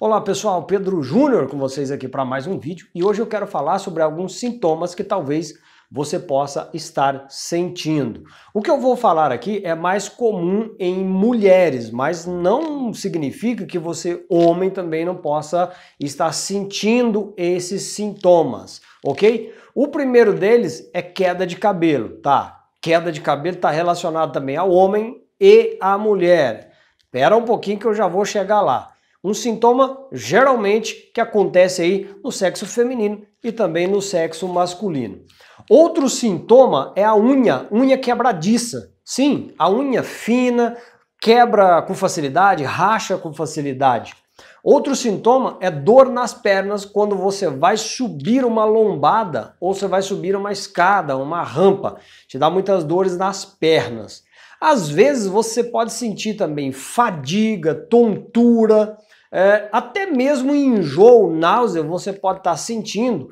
Olá pessoal, Pedro Júnior com vocês aqui para mais um vídeo e hoje eu quero falar sobre alguns sintomas que talvez você possa estar sentindo. O que eu vou falar aqui é mais comum em mulheres, mas não significa que você, homem, também não possa estar sentindo esses sintomas, ok? O primeiro deles é queda de cabelo, tá? Queda de cabelo está relacionado também ao homem e à mulher. Espera um pouquinho que eu já vou chegar lá. Um sintoma geralmente que acontece aí no sexo feminino e também no sexo masculino. Outro sintoma é a unha, unha quebradiça. Sim, a unha fina quebra com facilidade, racha com facilidade. Outro sintoma é dor nas pernas quando você vai subir uma lombada ou você vai subir uma escada, uma rampa. Te dá muitas dores nas pernas. Às vezes você pode sentir também fadiga, tontura, é, até mesmo enjoo, náusea, você pode estar tá sentindo,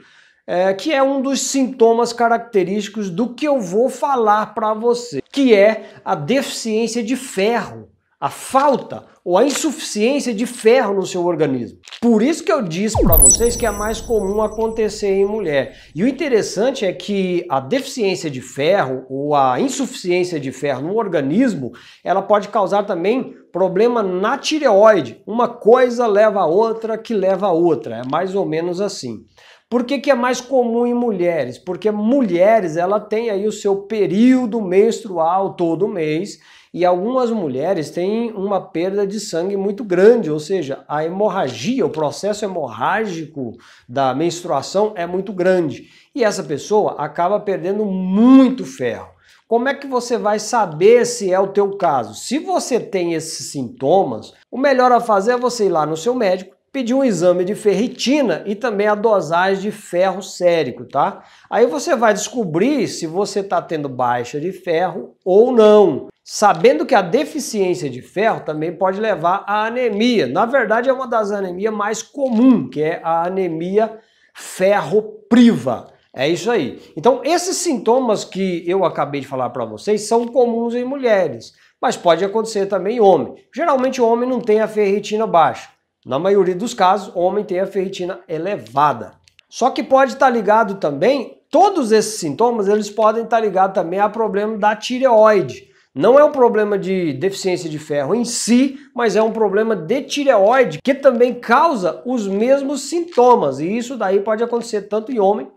é, que é um dos sintomas característicos do que eu vou falar para você, que é a deficiência de ferro, a falta ou a insuficiência de ferro no seu organismo. Por isso que eu disse para vocês que é mais comum acontecer em mulher. E o interessante é que a deficiência de ferro ou a insuficiência de ferro no organismo, ela pode causar também problema na tireoide. Uma coisa leva a outra que leva a outra. É mais ou menos assim. Por que, que é mais comum em mulheres? Porque mulheres, ela tem aí o seu período menstrual todo mês e algumas mulheres têm uma perda de sangue muito grande, ou seja, a hemorragia, o processo hemorrágico da menstruação é muito grande. E essa pessoa acaba perdendo muito ferro. Como é que você vai saber se é o teu caso? Se você tem esses sintomas, o melhor a fazer é você ir lá no seu médico, pedir um exame de ferritina e também a dosagem de ferro sérico, tá? Aí você vai descobrir se você está tendo baixa de ferro ou não. Sabendo que a deficiência de ferro também pode levar à anemia. Na verdade, é uma das anemias mais comuns, que é a anemia ferropriva. É isso aí. Então, esses sintomas que eu acabei de falar para vocês são comuns em mulheres, mas pode acontecer também em homem. Geralmente, o homem não tem a ferritina baixa na maioria dos casos, o homem tem a ferritina elevada. Só que pode estar tá ligado também, todos esses sintomas, eles podem estar tá ligados também a problema da tireoide. Não é um problema de deficiência de ferro em si, mas é um problema de tireoide que também causa os mesmos sintomas. E isso daí pode acontecer tanto em homem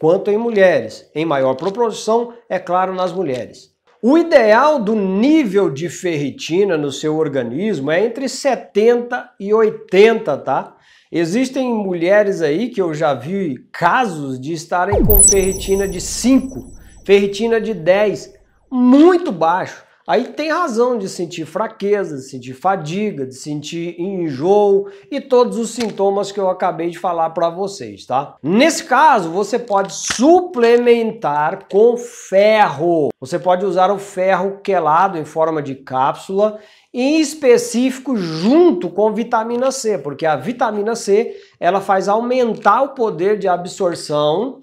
quanto em mulheres. Em maior proporção, é claro, nas mulheres. O ideal do nível de ferritina no seu organismo é entre 70 e 80, tá? Existem mulheres aí que eu já vi casos de estarem com ferritina de 5, ferritina de 10, muito baixo. Aí tem razão de sentir fraqueza, de sentir fadiga, de sentir enjoo e todos os sintomas que eu acabei de falar para vocês, tá? Nesse caso, você pode suplementar com ferro. Você pode usar o ferro quelado em forma de cápsula, em específico junto com vitamina C, porque a vitamina C, ela faz aumentar o poder de absorção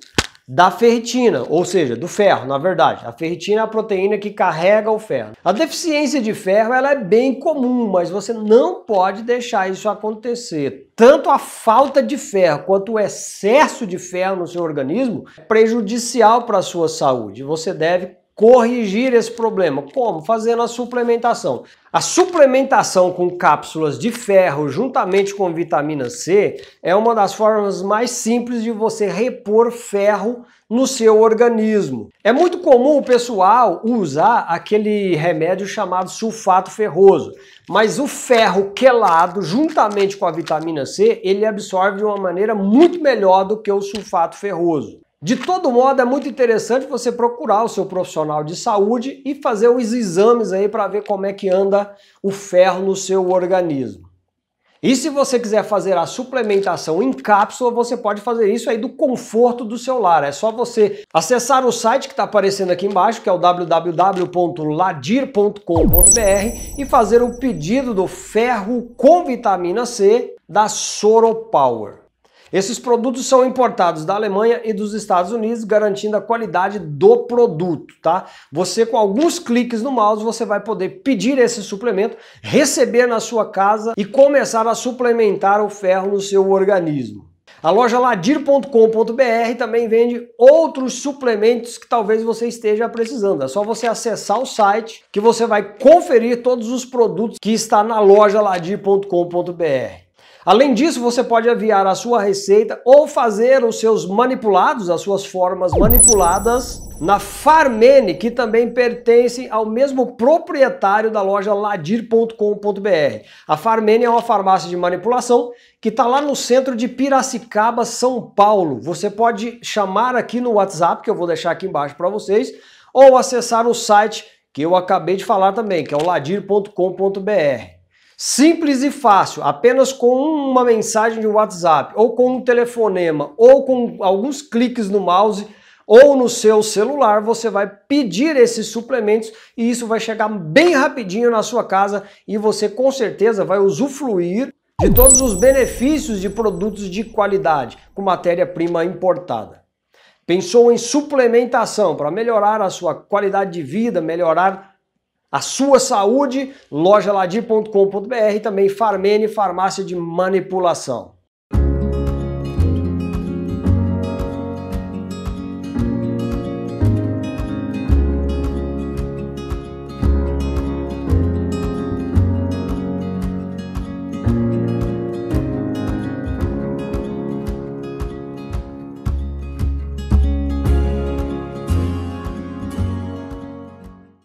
da ferritina, ou seja, do ferro, na verdade. A ferritina é a proteína que carrega o ferro. A deficiência de ferro ela é bem comum, mas você não pode deixar isso acontecer. Tanto a falta de ferro quanto o excesso de ferro no seu organismo é prejudicial para a sua saúde. Você deve corrigir esse problema. Como? Fazendo a suplementação. A suplementação com cápsulas de ferro juntamente com vitamina C é uma das formas mais simples de você repor ferro no seu organismo. É muito comum o pessoal usar aquele remédio chamado sulfato ferroso, mas o ferro quelado juntamente com a vitamina C, ele absorve de uma maneira muito melhor do que o sulfato ferroso. De todo modo, é muito interessante você procurar o seu profissional de saúde e fazer os exames aí para ver como é que anda o ferro no seu organismo. E se você quiser fazer a suplementação em cápsula, você pode fazer isso aí do conforto do seu lar. É só você acessar o site que está aparecendo aqui embaixo, que é o www.ladir.com.br e fazer o pedido do ferro com vitamina C da Soropower. Esses produtos são importados da Alemanha e dos Estados Unidos, garantindo a qualidade do produto, tá? Você com alguns cliques no mouse você vai poder pedir esse suplemento, receber na sua casa e começar a suplementar o ferro no seu organismo. A loja ladir.com.br também vende outros suplementos que talvez você esteja precisando. É só você acessar o site que você vai conferir todos os produtos que está na loja ladir.com.br. Além disso, você pode aviar a sua receita ou fazer os seus manipulados, as suas formas manipuladas na Farmene, que também pertence ao mesmo proprietário da loja ladir.com.br. A Farmene é uma farmácia de manipulação que está lá no centro de Piracicaba, São Paulo. Você pode chamar aqui no WhatsApp, que eu vou deixar aqui embaixo para vocês, ou acessar o site que eu acabei de falar também, que é o ladir.com.br. Simples e fácil, apenas com uma mensagem de WhatsApp, ou com um telefonema, ou com alguns cliques no mouse, ou no seu celular, você vai pedir esses suplementos e isso vai chegar bem rapidinho na sua casa e você com certeza vai usufruir de todos os benefícios de produtos de qualidade com matéria-prima importada. Pensou em suplementação para melhorar a sua qualidade de vida, melhorar a sua saúde, lojaladi.com.br e também Farmene Farmácia de Manipulação.